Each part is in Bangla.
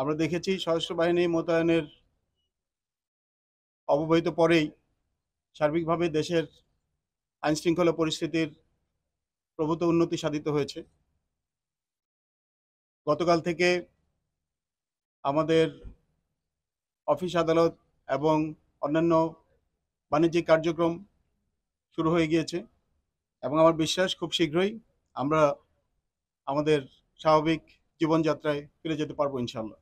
আমরা দেখেছি সশস্ত্র বাহিনী মোতায়েনের অব্যবহিত পরেই সার্বিকভাবে দেশের আইনশৃঙ্খলা পরিস্থিতির প্রভূত উন্নতি সাধিত হয়েছে গতকাল থেকে আমাদের অফিস আদালত এবং অন্যান্য বাণিজ্যিক কার্যক্রম শুরু হয়ে গিয়েছে এবং আমার বিশ্বাস খুব শীঘ্রই আমরা আমাদের স্বাভাবিক জীবনযাত্রায় ফিরে যেতে পারবো ইনশাল্লাহ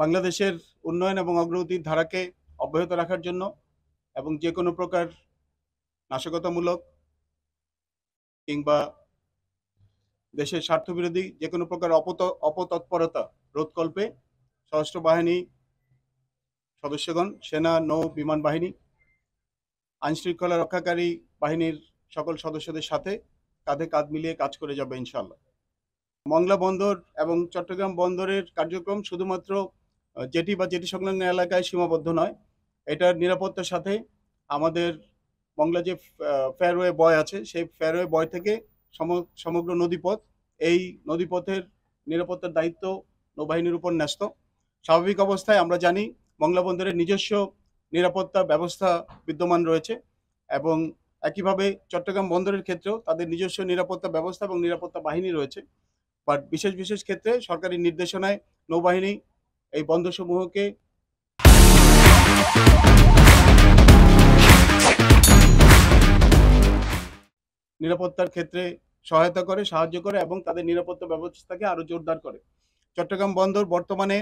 বাংলাদেশের উন্নয়ন এবং অগ্রগতির ধারাকে অব্যাহত রাখার জন্য এবং যে কোনো প্রকার নাশকতামূলক কিংবা দেশের স্বার্থবিরোধী যে কোনো প্রকার অপত অপতৎপরতা রোধকল্পে সশস্ত্র বাহিনী সদস্যগণ সেনা নৌ বিমান বাহিনী আইনশৃঙ্খলা রক্ষাকারী বাহিনীর সকল সদস্যদের সাথে কাঁধে কাঁধ মিলিয়ে কাজ করে যাবে ইনশাল্লাহ মংলা বন্দর এবং চট্টগ্রাম বন্দরের কার্যক্রম শুধুমাত্র জেটি বা জেটি সংলগ্ন এলাকায় সীমাবদ্ধ নয় এটার নিরাপত্তার সাথে আমাদের বাংলা যে ফেয়ারওয়ে বয় আছে সেই ফেয়ারওয়ে বয় থেকে সমগ্র নদীপথ এই নদীপথের নিরাপত্তার দায়িত্ব নৌবাহিনীর উপর ন্যস্ত স্বাভাবিক অবস্থায় আমরা জানি মংলা বন্দরের নিজস্ব নিরাপত্তা ব্যবস্থা বিদ্যমান রয়েছে এবং একইভাবে চট্টগ্রাম বন্দরের ক্ষেত্রেও তাদের নিজস্ব নিরাপত্তা ব্যবস্থা এবং নিরাপত্তা বাহিনী রয়েছে বাট বিশেষ বিশেষ ক্ষেত্রে সরকারি নির্দেশনায় নৌবাহিনী এই বন্ধসমূহকে নিরাপত্তার ক্ষেত্রে সহায়তা করে সাহায্য করে এবং তাদের নিরাপত্তা ব্যবস্থাকে আরও জোরদার করে চট্টগ্রাম বন্দর বর্তমানে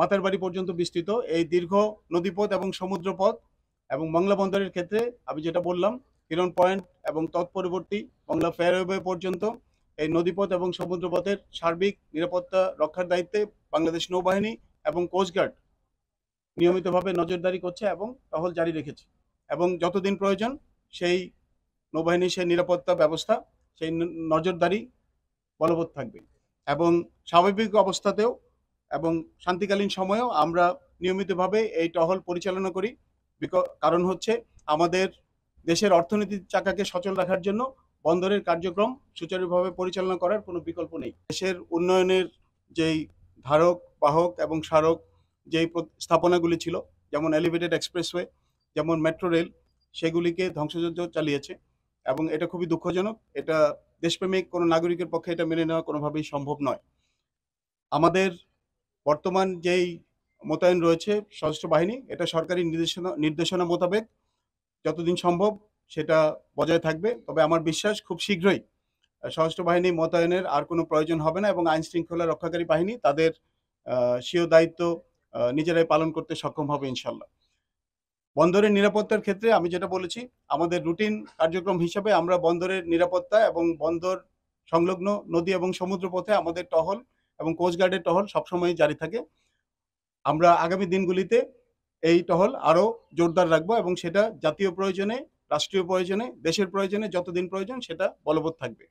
মাতারবাড়ি পর্যন্ত বিস্তৃত এই দীর্ঘ নদীপথ এবং সমুদ্রপথ এবং বাংলা বন্দরের ক্ষেত্রে আমি যেটা বললাম হিরন পয়েন্ট এবং তৎপরবর্তী বাংলা ফেয়ারওয়ে পর্যন্ত এই নদীপথ এবং সমুদ্রপথের সার্বিক নিরাপত্তা রক্ষার দায়িত্বে বাংলাদেশ নৌবাহিনী এবং কোস্টগার্ড নিয়মিতভাবে নজরদারি করছে এবং টহল জারি রেখেছে এবং যতদিন প্রয়োজন সেই নৌবাহিনীর সেই নিরাপত্তা ব্যবস্থা সেই নজরদারি বলবৎ থাকবে এবং স্বাভাবিক অবস্থাতেও এবং শান্তিকালীন সময়েও আমরা নিয়মিতভাবে এই টহল পরিচালনা করি কারণ হচ্ছে আমাদের দেশের অর্থনীতির চাকাকে সচল রাখার জন্য বন্দরের কার্যক্রম সুচারুভাবে পরিচালনা করার কোনো বিকল্প নেই দেশের উন্নয়নের যেই ধারক বাহক এবং স্মারক যেই স্থাপনাগুলি ছিল যেমন এলিভেটেড এক্সপ্রেসওয়ে যেমন মেট্রো রেল সেগুলিকে ধ্বংসযজ্ঞ চালিয়েছে এবং এটা খুবই দুঃখজনক এটা দেশপ্রেমিক কোনো নাগরিকের পক্ষে এটা মেনে নেওয়া কোনোভাবেই সম্ভব নয় আমাদের বর্তমান যেই মোতায়েন রয়েছে সশস্ত্র বাহিনী এটা সরকারি নির্দেশনা নির্দেশনা মোতাবেক যতদিন সম্ভব সেটা বজায় থাকবে তবে আমার বিশ্বাস খুব শীঘ্রই সশস্ত্র বাহিনী মোতায়েনের আর কোনো প্রয়োজন হবে না এবং আইন শৃঙ্খলা রক্ষাকারী বাহিনী তাদের স্বীয় দায়িত্ব নিজেরাই পালন করতে সক্ষম হবে ইনশাল্লাহ বন্দরের নিরাপত্তার ক্ষেত্রে আমি যেটা বলেছি আমাদের রুটিন কার্যক্রম হিসাবে আমরা বন্দরের নিরাপত্তা এবং বন্দর সংলগ্ন নদী এবং সমুদ্র পথে আমাদের টহল এবং কোস্টগার্ডের টহল সবসময় জারি থাকে আমরা আগামী দিনগুলিতে এই টহল আরও জোরদার রাখবো এবং সেটা জাতীয় প্রয়োজনে রাষ্ট্রীয় প্রয়োজনে দেশের প্রয়োজনে যতদিন প্রয়োজন সেটা বলবৎ থাকবে